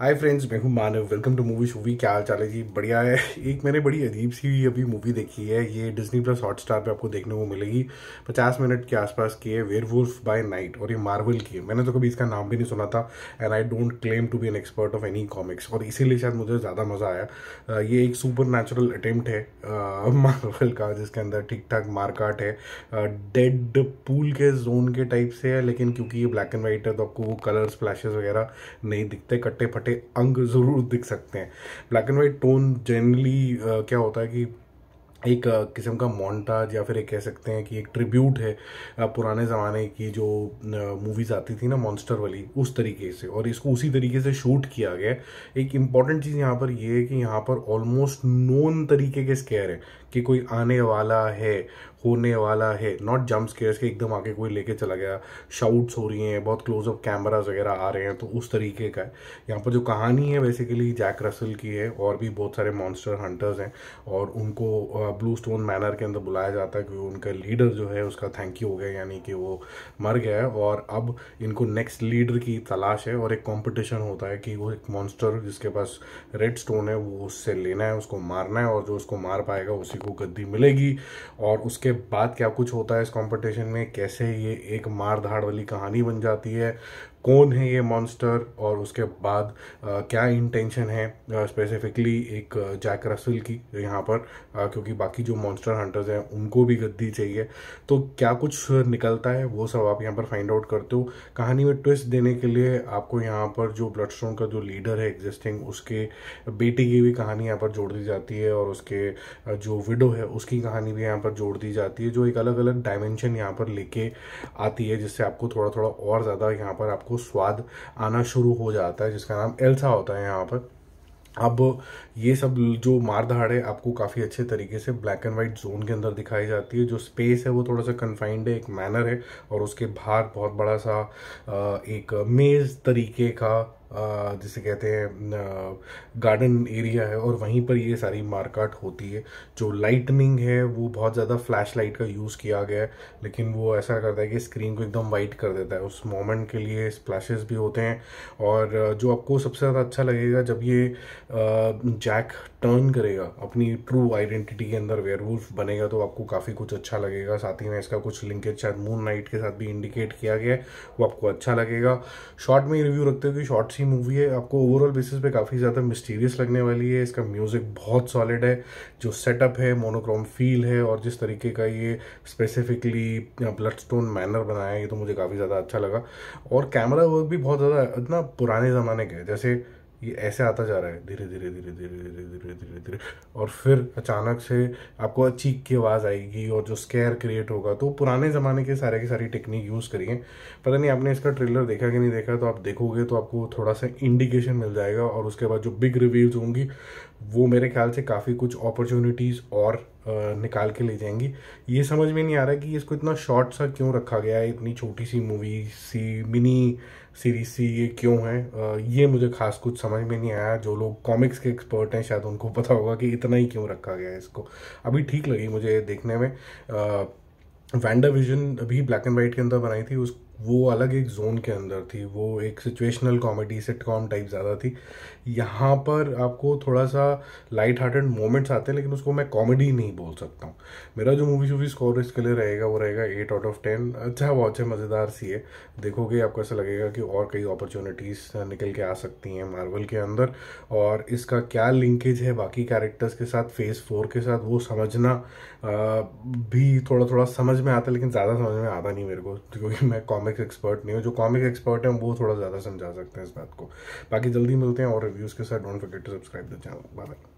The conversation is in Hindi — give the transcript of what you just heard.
हाय फ्रेंड्स मैं हूँ मानव वेलकम टू मूवी शूवी क्या हाल चाल है जी बढ़िया है एक मैंने बड़ी अजीब सी अभी मूवी देखी है ये डिज्नी प्लस हॉट स्टार पर आपको देखने को मिलेगी पचास मिनट के आसपास की है वेयर वुल्फ बाय नाइट और ये मार्वल की है मैंने तो कभी इसका नाम भी नहीं सुना था and I don't claim to be an expert of any comics और इसीलिए शायद मुझे ज़्यादा मज़ा आया ये एक सुपर नेचुरल अटेम्प्ट है मार्वल का जिसके अंदर ठीक ठाक मारकाट है डेड पूल के जोन के टाइप से है लेकिन क्योंकि ये ब्लैक एंड वाइट है तो आपको वो कलर फ्लैशेज वगैरह नहीं दिखते कट्टे फटे सटे अंग ज़रूर दिख सकते हैं black and white tone generally क्या होता है कि एक किस्म का मॉन्टाज या फिर एक कह सकते हैं कि एक ट्रिब्यूट है पुराने ज़माने की जो मूवीज़ आती थी ना मॉन्स्टर वाली उस तरीके से और इसको उसी तरीके से शूट किया गया एक इम्पॉर्टेंट चीज़ यहाँ पर यह है कि यहाँ पर ऑलमोस्ट नोन तरीके के स्केयर है कि कोई आने वाला है होने वाला है नॉट जम्प स्केयर्स के एकदम आके कोई लेके चला गया शाउट्स हो रही हैं बहुत क्लोजअप कैमराज वगैरह आ रहे हैं तो उस तरीके का है यहाँ पर जो कहानी है बेसिकली जैक रसल की है और भी बहुत सारे मॉन्स्टर हंटर्स हैं और उनको ब्लू स्टोन मैनर के अंदर बुलाया जाता है क्योंकि उनका लीडर जो है उसका थैंक यू हो गया यानी कि वो मर गया है और अब इनको नेक्स्ट लीडर की तलाश है और एक कॉम्पिटिशन होता है कि वो एक मॉन्स्टर जिसके पास रेड स्टोन है वो उससे लेना है उसको मारना है और जो उसको मार पाएगा उसी किसी को गद्दी मिलेगी और उसके बाद क्या कुछ होता है इस कंपटीशन में कैसे ये एक मार धाड़ वाली कहानी बन जाती है कौन है ये मॉन्स्टर और उसके बाद आ, क्या इंटेंशन है स्पेसिफिकली एक जैक रसल की यहाँ पर आ, क्योंकि बाकी जो मॉन्स्टर हंटर्स हैं उनको भी गद्दी चाहिए तो क्या कुछ निकलता है वो सब आप यहाँ पर फाइंड आउट करते हो कहानी में ट्विस्ट देने के लिए आपको यहाँ पर जो ब्लड स्टोन का जो लीडर है एग्जिस्टिंग उसके बेटे की भी कहानी यहाँ पर जोड़ दी जाती है और उसके जो विडो है उसकी कहानी भी यहाँ पर जोड़ दी जाती है जो एक अलग अलग डायमेंशन यहाँ पर लेके आती है जिससे आपको थोड़ा थोड़ा और ज़्यादा यहाँ पर आपको स्वाद आना शुरू हो जाता है जिसका नाम एल्सा होता है यहाँ पर अब ये सब जो मार धाड़ है आपको काफ़ी अच्छे तरीके से ब्लैक एंड वाइट जोन के अंदर दिखाई जाती है जो स्पेस है वो थोड़ा सा कन्फाइंड है एक मैनर है और उसके बाहर बहुत बड़ा सा एक मेज़ तरीके का जिसे कहते हैं गार्डन एरिया है और वहीं पर ये सारी मार्काट होती है जो लाइटनिंग है वो बहुत ज़्यादा फ्लैश लाइट का यूज़ किया गया है लेकिन वो ऐसा करता है कि स्क्रीन को एकदम वाइट कर देता है उस मोमेंट के लिए स्प्लैशेस भी होते हैं और जो आपको सबसे ज़्यादा अच्छा लगेगा जब ये जैक टर्न करेगा अपनी ट्रू आइडेंटिटी के अंदर वेयरवुल्फ बनेगा तो आपको काफ़ी कुछ अच्छा लगेगा साथ ही में इसका कुछ लिंकेज शायद मून नाइट के साथ भी इंडिकेट किया गया है वो आपको अच्छा लगेगा शॉर्ट में रिव्यू रखते हुए शॉर्ट्स अच्छी मूवी है आपको ओवरऑल बेसिस पे काफ़ी ज़्यादा मिस्टीरियस लगने वाली है इसका म्यूज़िक बहुत सॉलिड है जो सेटअप है मोनोक्रोम फील है और जिस तरीके का ये स्पेसिफिकली ब्लड स्टोन मैनर बनाया है ये तो मुझे काफ़ी ज़्यादा अच्छा लगा और कैमरा वर्क भी बहुत ज़्यादा इतना पुराने ज़माने का है जैसे ये ऐसे आता जा रहा है धीरे धीरे धीरे धीरे धीरे धीरे धीरे धीरे और फिर अचानक से आपको चीख की आवाज़ आएगी और जो स्केयर क्रिएट होगा तो पुराने ज़माने के सारे की सारी टेक्निक यूज़ करिए पता नहीं आपने इसका ट्रेलर देखा कि नहीं देखा तो आप देखोगे तो आपको थोड़ा सा इंडिकेशन मिल जाएगा और उसके बाद जो बिग रिव्यूज़ होंगी वो मेरे ख्याल से काफ़ी कुछ अपॉर्चुनिटीज़ और निकाल के ले जाएंगी ये समझ में नहीं आ रहा कि इसको इतना शॉर्ट सा क्यों रखा गया है इतनी छोटी सी मूवी सी मिनी सीरीज सी ये क्यों है ये मुझे खास कुछ समझ में नहीं आया जो लोग कॉमिक्स के एक्सपर्ट हैं शायद उनको पता होगा कि इतना ही क्यों रखा गया है इसको अभी ठीक लगी मुझे देखने में वेंडर विजन अभी ब्लैक एंड वाइट के अंदर बनाई थी उस वो अलग एक जोन के अंदर थी वो एक सिचुएशनल कॉमेडी सिटकॉम टाइप ज़्यादा थी यहाँ पर आपको थोड़ा सा लाइट हार्टेड मोमेंट्स आते हैं लेकिन उसको मैं कॉमेडी नहीं बोल सकता हूँ मेरा जो मूवी शूवी स्कोर इसके लिए रहेगा वो रहेगा एट आउट ऑफ टेन अच्छा वॉच है मज़ेदार सी है देखोगे आपको ऐसा लगेगा कि और कई अपॉर्चुनिटीज़ निकल के आ सकती हैं मार्वल के अंदर और इसका क्या लिंकेज है बाकी कैरेक्टर्स के साथ फेज़ फोर के साथ वो समझना भी थोड़ा थोड़ा समझ में आता है लेकिन ज़्यादा समझ में आता नहीं मेरे को क्योंकि मैं कॉमेडी कॉमिक्स एक्सपर्ट नहीं हो जो कॉमिक एक्सपर्ट हैं वो थोड़ा ज़्यादा समझा सकते हैं इस बात को बाकी जल्दी मिलते हैं और रिव्यूज़ के साथ don't forget to subscribe the channel bye